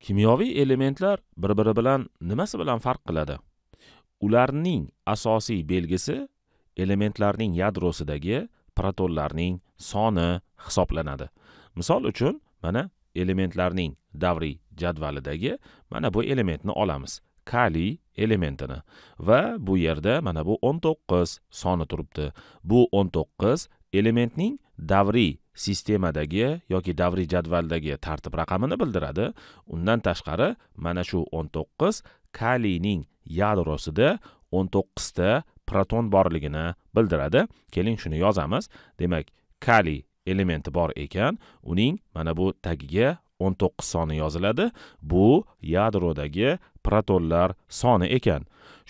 kimyoviy elementlar bir biri bilan nimasi bilan farq qiladi ularning asosiy belgisi elementlarning yadrosidagi protonlarning soni hisoblanadi misol uchun mana elementlarning davriy jadvalidagi mana bu elementni olamiz kaliy elementini va bu yerda mana bu 19 soni turibdi bu 19 elementning davriy sistemadagi yoki davriy jadvaldagi tartib raqamini bildiradi undan tashqari mana shu 19 kaliyning yadrosida 19 ta proton borligini bildiradi keling shuni yozamiz demak kaliy elementi bor ekan uning mana bu tagiga 19 soni yoziladi bu yadrodagi protonlar soni ekan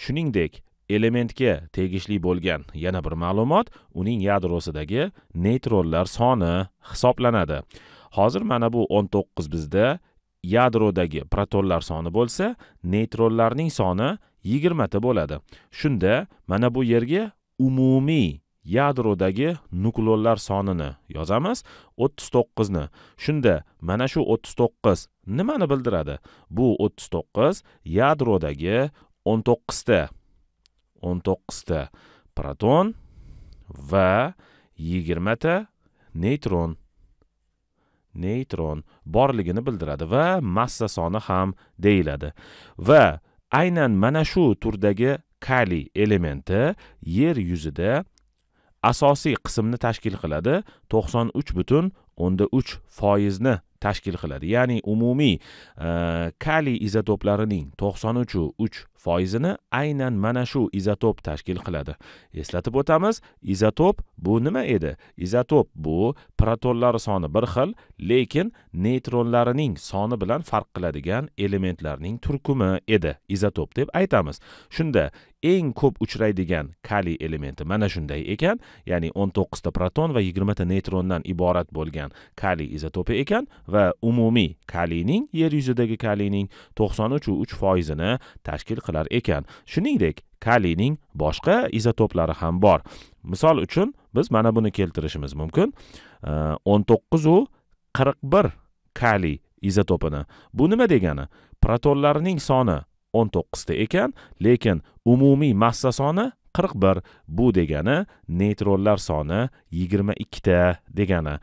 shuningdek elementga tegishli bo'lgan yana bir ma'lumot uning yadrosidagi neytronlar soni hisoblanadi hozir mana bu 19 bizda yadrodagi protonlar soni bo'lsa neytronlarning soni 20 ta bo'ladi shunda mana bu yerga umumiy yadrodagi nuklonlar sonini yozamiz 39 ni shunda mana shu 39 nimani bildiradi bu 39 yadrodagi 19 ta o'n to'qqizta proton va yigirmata neytron neytron borligini bildiradi va massa soni ham deyiladi va aynan mana shu turdagi kaliy elementi yer yuzida asosiy qismni tashkil qiladi to'qson uch butun o'nda uch foizni tashkil qiladi ya'ni umumiy kaliy izotoplarining to'qson uchu uch foizini aynan mana shu izotop tashkil qiladi eslatib o'tamiz izotop bu nima edi izotop bu protonlar soni bir xil lekin neytronlarining soni bilan farq qiladigan elementlarning turkumi edi izotop deb aytamiz shunda eng ko'p uchraydigan kaliy elementi mana shunday ekan ya'ni o'n to'qqizta proton va yigirmata neytrondan iborat bo'lgan kaliy izotopi ekan va umumiy kaliyning yer yuzidagi kaliyning to'qson uchu uch foizini tashkil qilar ekan shuningdek kaliyning boshqa izotoplari ham bor misol uchun biz mana buni keltirishimiz mumkin o'n to'qqizu qirq bir kaliy izotopini bu nima degani protonlarning soni o'n to'qqizta ekan lekin umumiy massa soni qirq bir bu degani neytronlar soni yigirma ikkita degani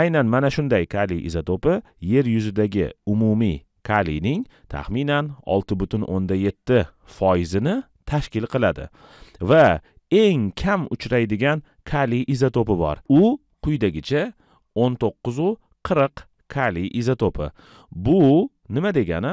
aynan mana shunday kaliy izotopi yer yuzidagi umumiy kaliyning taxminan olti butun o'nda yetti foizini tashkil qiladi va eng kam uchraydigan kaliy izotopi bor u quyidagicha o'n to'qqizu qirq kaliy izotopi bu nima degani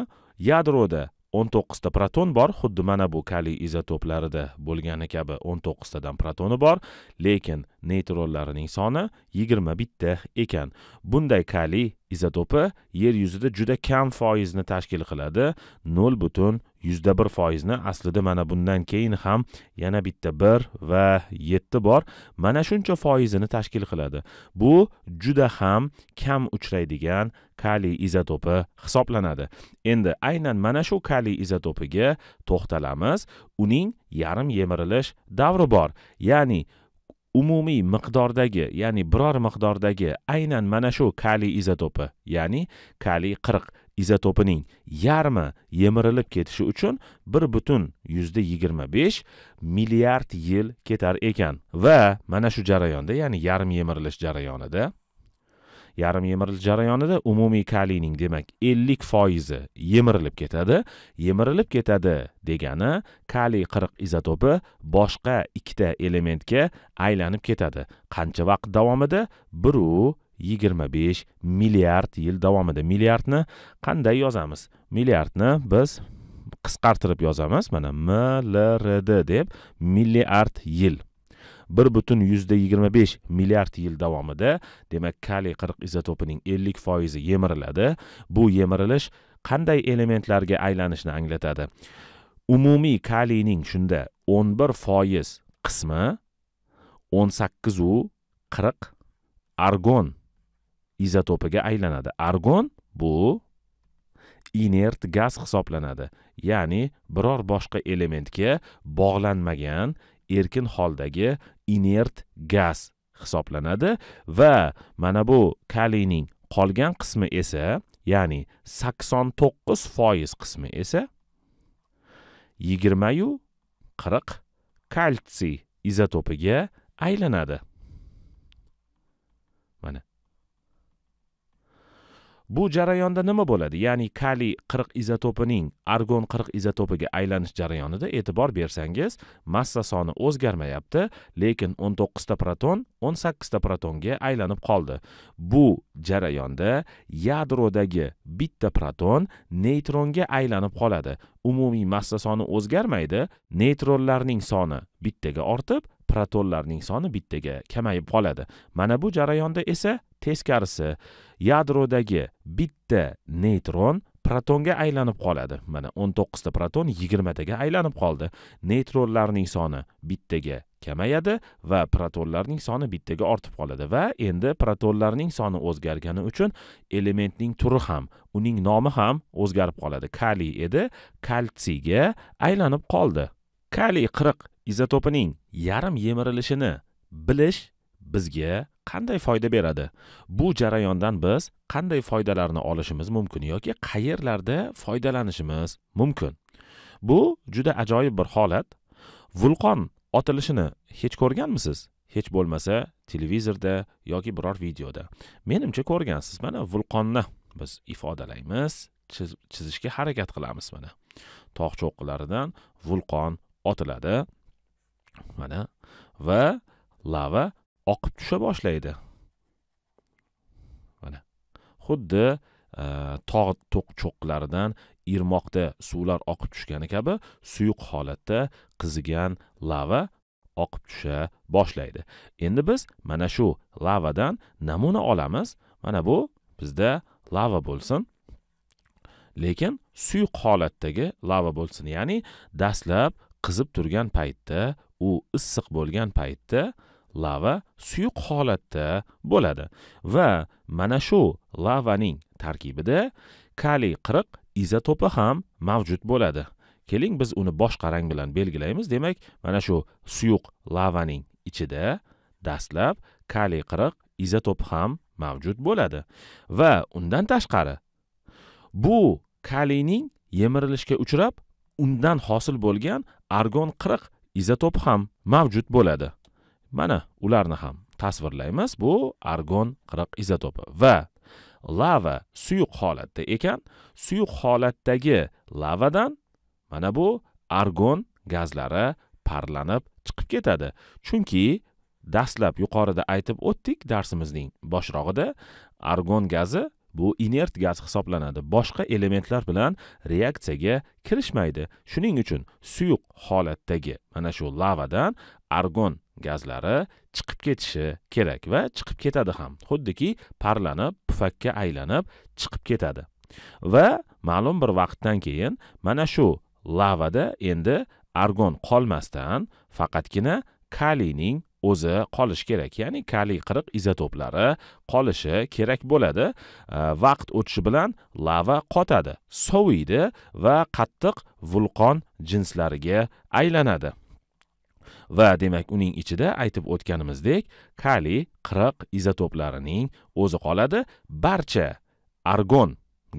yadroda o'n to'qqizta proton bor xuddi mana bu kaliy izotoplarida bo'lgani kabi o'n to'qqiztadan protoni bor lekin neytronlarining soni 21 bitta ekan bunday kaliy izotopi yer yuzida juda kam foizni tashkil qiladi 0.1 butun yuzda bir foizni aslida mana bundan keyin ham yana bitta bir va yetti bor mana shuncha foizini tashkil qiladi bu juda ham kam uchraydigan kaliy izotopi hisoblanadi endi aynan mana shu kaliy izotopiga to'xtalamiz uning yarim yemirilish davri bor ya'ni umumiy miqdordagi ya'ni biror miqdordagi aynan mana shu kaliy izotopi ya'ni kaliy qirq izotopining yarmi yemirilib ketishi uchun bir butun yuzda yigirma besh milliard yil ketar ekan va mana shu jarayonda ya'ni yarim yemirilish jarayonida yarim yemirilish jarayonida umumiy kaliyning demak ellik foizi yemirilib ketadi yemirilib ketadi degani kaliy qirq izotopi boshqa ikkita elementga aylanib ketadi qancha vaqt davomida biru yigirma besh milliard yil davomida milliardni qanday yozamiz milliardni biz qisqartirib yozamiz mana mlrd deb milliard yil bir butun yuzda yigirma besh milliard yil davomida demak kaliy qirq izotopining ellik foizi yemiriladi bu yemirilish qanday elementlarga aylanishni anglatadi umumiy kaliyning shunda o'n bir foiz qismi o'n sakkizu qirq argon izotopiga aylanadi argon bu inert gaz hisoblanadi ya'ni biror boshqa elementga bog'lanmagan erkin holdagi inert gaz hisoblanadi va mana bu kaliyning qolgan qismi esa ya'ni 89 foiz qismi esa 20 yu 40 kalsiy izotopiga aylanadi bu jarayonda nima bo'ladi ya'ni kaliy qirq izotopining argon qirq izotopiga aylanish jarayonida e'tibor bersangiz massa soni o'zgarmayapti lekin o'n to'qqizta proton o'n sakkizta protonga aylanib qoldi bu jarayonda yadrodagi bitta proton neytronga aylanib qoladi umumiy massa soni o'zgarmaydi neytronlarning soni bittaga ortib protonlarning soni bittaga kamayib qoladi mana bu jarayonda esa teskarisi yadrodagi bitta neytron protonga aylanib qoladi mana o'n to'qqizta proton yigirmataga aylanib qoldi neytronlarning soni bittaga kamayadi va protonlarning soni bittaga ortib qoladi va endi protonlarning soni o'zgargani uchun elementning turi ham uning nomi ham o'zgarib qoladi kaliy edi kalsiyga aylanib qoldi kaliy qirq izotopining yarim yemirilishini bilish bizga qanday foyda beradi bu jarayondan biz qanday foydalarni olishimiz mumkin yoki qayerlarda foydalanishimiz mumkin bu juda ajoyib bir holat vulqon otilishini hech ko'rganmisiz hech bo'lmasa televizorda yoki biror videoda menimcha ko'rgansiz mana vulqonni biz ifodalaymiz chizishga harakat qilamiz mana tog' cho'qqilaridan vulqon otiladi mana va lava oqib tusha boshlaydi mana xuddi e, tog' cho'qqilaridan irmoqda suvlar oqib tushgani kabi suyuq holatda qizigan lava oqib tusha boshlaydi endi biz mana shu lavadan namuna olamiz mana bu bizda lava bo'lsin lekin suyuq holatdagi lava bo'lsin ya'ni dastlab qizib turgan paytda u issiq bo'lgan paytda lava suyuq holatda bo'ladi va mana shu lavaning tarkibida kaliy 40 izotopi ham mavjud bo'ladi keling biz uni boshqa rang bilan belgilaymiz demak mana shu suyuq lavaning ichida dastlab kaliy 40 izotopi ham mavjud bo'ladi va undan tashqari bu kaliyning yemirilishga uchrab undan hosil bo'lgan argon 40 izotopi ham mavjud bo'ladi mana ularni ham tasvirlaymiz bu argon qirq izotopi va lava suyuq holatda ekan suyuq holatdagi lavadan mana bu argon gazlari parlanib chiqib ketadi chunki dastlab yuqorida aytib o'tdik darsimizning boshrog'ida argon gazi bu inert gaz hisoblanadi boshqa elementlar bilan reaksiyaga kirishmaydi shuning uchun suyuq holatdagi mana shu lavadan argon gazlari chiqib ketishi kerak va chiqib ketadi ham xuddiki parlanib pufakka aylanib chiqib ketadi va ma'lum bir vaqtdan keyin mana shu lavada endi argon qolmasdan faqatgina kaliyning o'zi qolishi kerak ya'ni kaliy qirq izotoplari qolishi kerak bo'ladi vaqt o'tishi bilan lava qotadi soviydi va qattiq vulqon jinslariga aylanadi va demak uning ichida aytib o'tganimizdek kaliy qirq izotoplarining o'zi qoladi barcha argon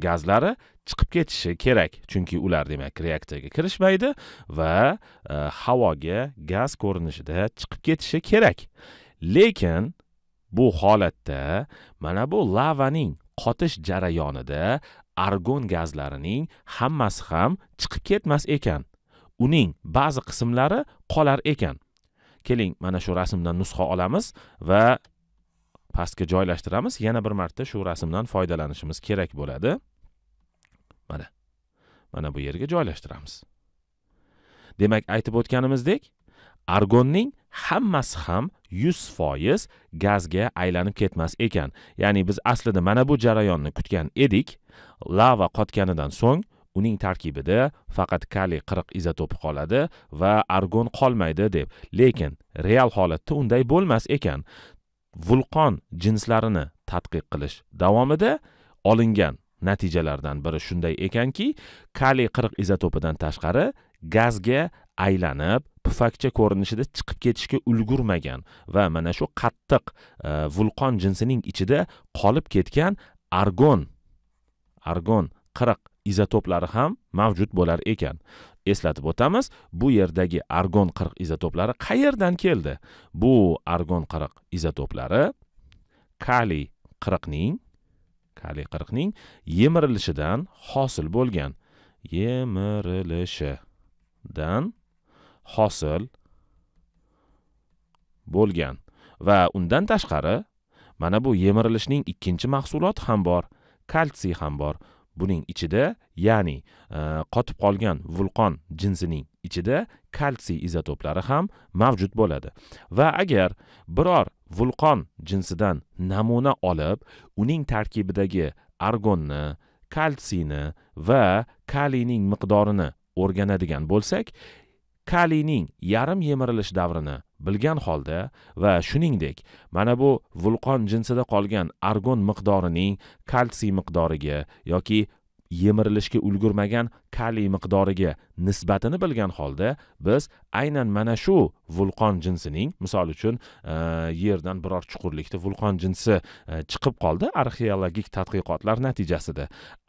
gazlari chiqib ketishi kerak chunki ular demak reaktorga kirishmaydi va e, havoga gaz ko'rinishida chiqib ketishi kerak lekin bu holatda mana bu lavaning qotish jarayonida argon gazlarining hammasi ham chiqib ketmas ekan uning ba'zi qismlari qolar ekan keling mana shu rasmdan nusxa olamiz va pastga joylashtiramiz yana bir marta shu rasmdan foydalanishimiz kerak bo'ladi mana mana bu yerga joylashtiramiz demak aytib o'tganimizdek argonning hammasi ham yuz foiz gazga aylanib ketmas ekan ya'ni biz aslida mana bu jarayonni kutgan edik lava qotganidan so'ng uning tarkibida faqat kaliy qirq izotopi qoladi va argon qolmaydi deb lekin real holatda unday bo'lmas ekan vulqon jinslarini tadqiq qilish davomida olingan natijalardan biri shunday ekanki kaliy qirq izotopidan tashqari gazga aylanib pufakcha ko'rinishida chiqib ketishga ulgurmagan va mana shu qattiq e, vulqon jinsining ichida qolib ketgan argon argon qirq izotoplari ham mavjud bo'lar ekan eslatib o'tamiz bu yerdagi argon qirq izotoplari qayerdan keldi bu argon qirq izotoplari kaliy qirqning kaliy qirqning yemirilishidan hosil bo'lgan yemirilishidan hosil bo'lgan va undan tashqari mana bu yemirilishning ikkinchi mahsuloti ham bor kalsiy ham bor buning ichida ya'ni e, qotib qolgan vulqon jinsining ichida kalsiy izotoplari ham mavjud bo'ladi va agar biror vulqon jinsidan namuna olib uning tarkibidagi argonni kalsiyni va kaliyning miqdorini o'rganadigan bo'lsak kaliyning yarim yemirilish davrini bilgan holda va shuningdek mana bu vulqon jinsida qolgan argon miqdorining kalsiy miqdoriga yoki yemirilishga ulgurmagan kaliy miqdoriga nisbatini bilgan holda biz aynan mana shu vulqon jinsining misol uchun e, yerdan biror chuqurlikda vulqon jinsi e, chiqib qoldi arxeologik tadqiqotlar natijasida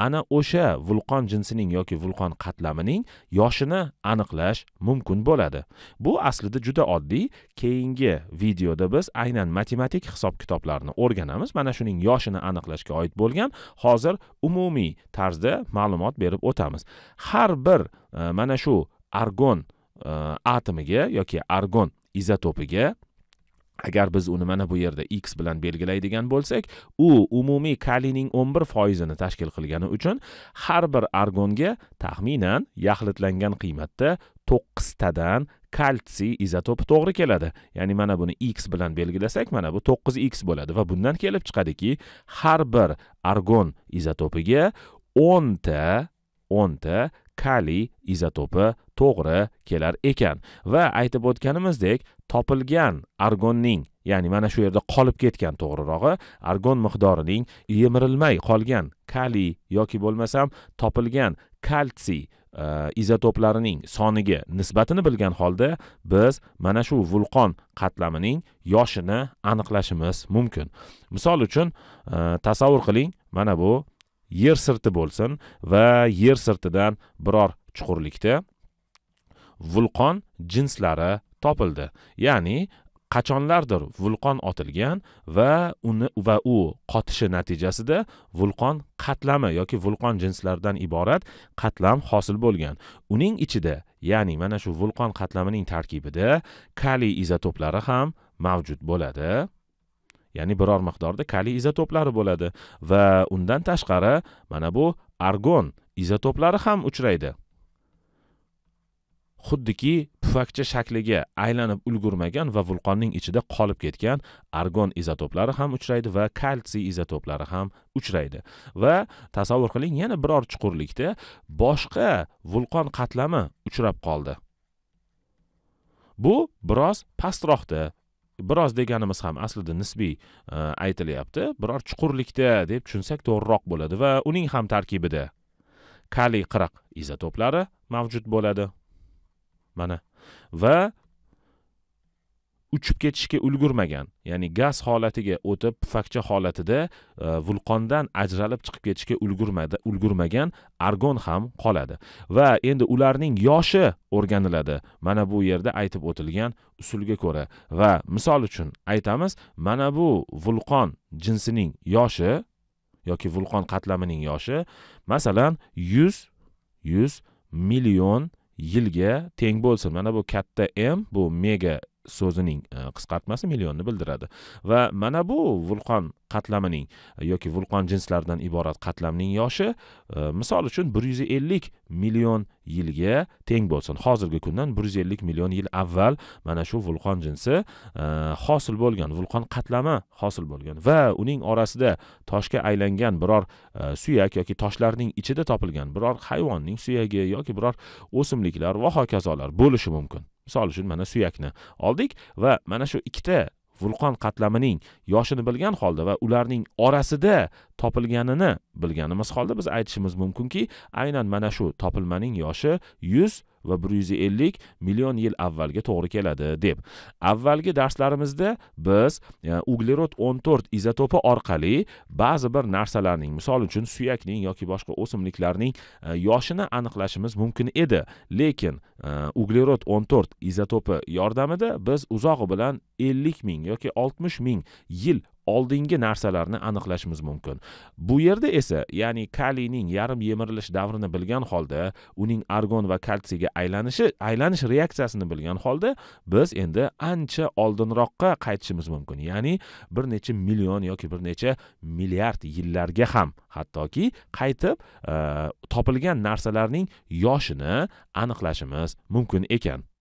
ana o'sha vulqon jinsining yoki vulqon qatlamining yoshini aniqlash mumkin bo'ladi bu aslida juda oddiy keyingi videoda biz aynan matematik hisob kitoblarni o'rganamiz mana shuning yoshini aniqlashga oid bo'lgan hozir umumiy tarzda ma'lumot berib o'tamiz har bir e, mana shu argon e, atomiga yoki argon izotopiga agar biz uni mana bu yerda x bilan belgilaydigan bo'lsak u umumiy kaliyning 11 foizini tashkil qilgani uchun har bir argonga taxminan yaxlitlangan qiymatda 9 tadan kalsiy izotopi to'g'ri keladi ya'ni mana buni x bilan belgilasak mana bu 9x bo'ladi va bundan kelib chiqadiki har bir argon izotopiga 10 ta o'nta kaliy izotopi to'g'ri kelar ekan va aytib o'tganimizdek topilgan argonning ya'ni mana shu yerda qolib ketgan to'g'rirog'i argon miqdorining yemirilmay qolgan kaliy yoki bo'lmasam topilgan kalsiy e, izotoplarining soniga nisbatini bilgan holda biz mana shu vulqon qatlamining yoshini aniqlashimiz mumkin misol uchun e, tasavvur qiling mana bu yer sirti bo'lsin va yer sirtidan biror chuqurlikda vulqon jinslari topildi ya'ni qachonlardir vulqon otilgan va uni va u qotishi natijasida vulqon qatlami yoki vulqon jinslaridan iborat qatlam hosil bo'lgan uning ichida ya'ni mana shu vulqon qatlamining tarkibida kaliy izotoplari ham mavjud bo'ladi ya'ni biror miqdorda kaliy izotoplari bo'ladi va undan tashqari mana bu argon izotoplari ham uchraydi xuddiki pufakcha shakliga aylanib ulgurmagan va vulqonning ichida qolib ketgan argon izotoplari ham uchraydi va kalsiy izotoplari ham uchraydi va tasavvur qiling yana biror chuqurlikda boshqa vulqon qatlami uchrab qoldi bu biroz pastroqda biroz deganimiz ham aslida nisbiy e, aytilyapti biror chuqurlikda deb tushunsak to'g'riroq bo'ladi va uning ham tarkibida kaliy qirq izotoplari mavjud bo'ladi mana va uchib ketishga ulgurmagan ya'ni gaz holatiga o'tib pufakcha holatida e, vulqondan ajralib chiqib ketishga ulgurmadi ulgurmagan argon ham qoladi va endi ularning yoshi o'rganiladi mana bu yerda aytib o'tilgan usulga ko'ra va misol uchun aytamiz mana bu vulqon jinsining yoshi yoki vulqon qatlamining yoshi masalan yuz yuz million yilga teng bo'lsin mana bu katta m bu mega so'zining e, qisqartmasi millionni bildiradi va mana bu vulqon qatlamining yoki vulqon jinslaridan iborat qatlamning yoshi e, misol uchun bir yuz ellik million yilga teng bo'lsin hozirgi kundan bir yuz ellik million yil avval mana shu vulqon jinsi e, hosil bo'lgan vulqon qatlami hosil bo'lgan va uning orasida toshga aylangan biror suyak yoki toshlarning ichida topilgan biror hayvonning suyagi yoki biror o'simliklar va hokazolar bo'lishi mumkin misol uchun mana suyakni oldik va mana shu ikkita vulqon qatlamining yoshini bilgan holda va ularning orasida topilganini bilganimiz holda biz aytishimiz mumkinki aynan mana shu topilmaning yoshi yuz va 150 million yil avvalga to'g'ri keladi deb avvalgi darslarimizda biz e, uglerod 14 izotopi orqali ba'zi bir narsalarning misol uchun suyakning yoki boshqa o'simliklarning e, yoshini aniqlashimiz mumkin edi lekin e, uglerod 14 izotopi yordamida biz uzog'i bilan 50 ming yoki 60 ming yil oldingi narsalarni aniqlashimiz mumkin bu yerda esa ya'ni kaliyning yarim yemirilish davrini bilgan holda uning argon va kalsiyga aylanishi aylanish reaksiyasini bilgan holda biz endi ancha oldinroqqa qaytishimiz mumkin ya'ni bir necha million yoki bir necha milliard yillarga ham hattoki qaytib topilgan narsalarning yoshini aniqlashimiz mumkin ekan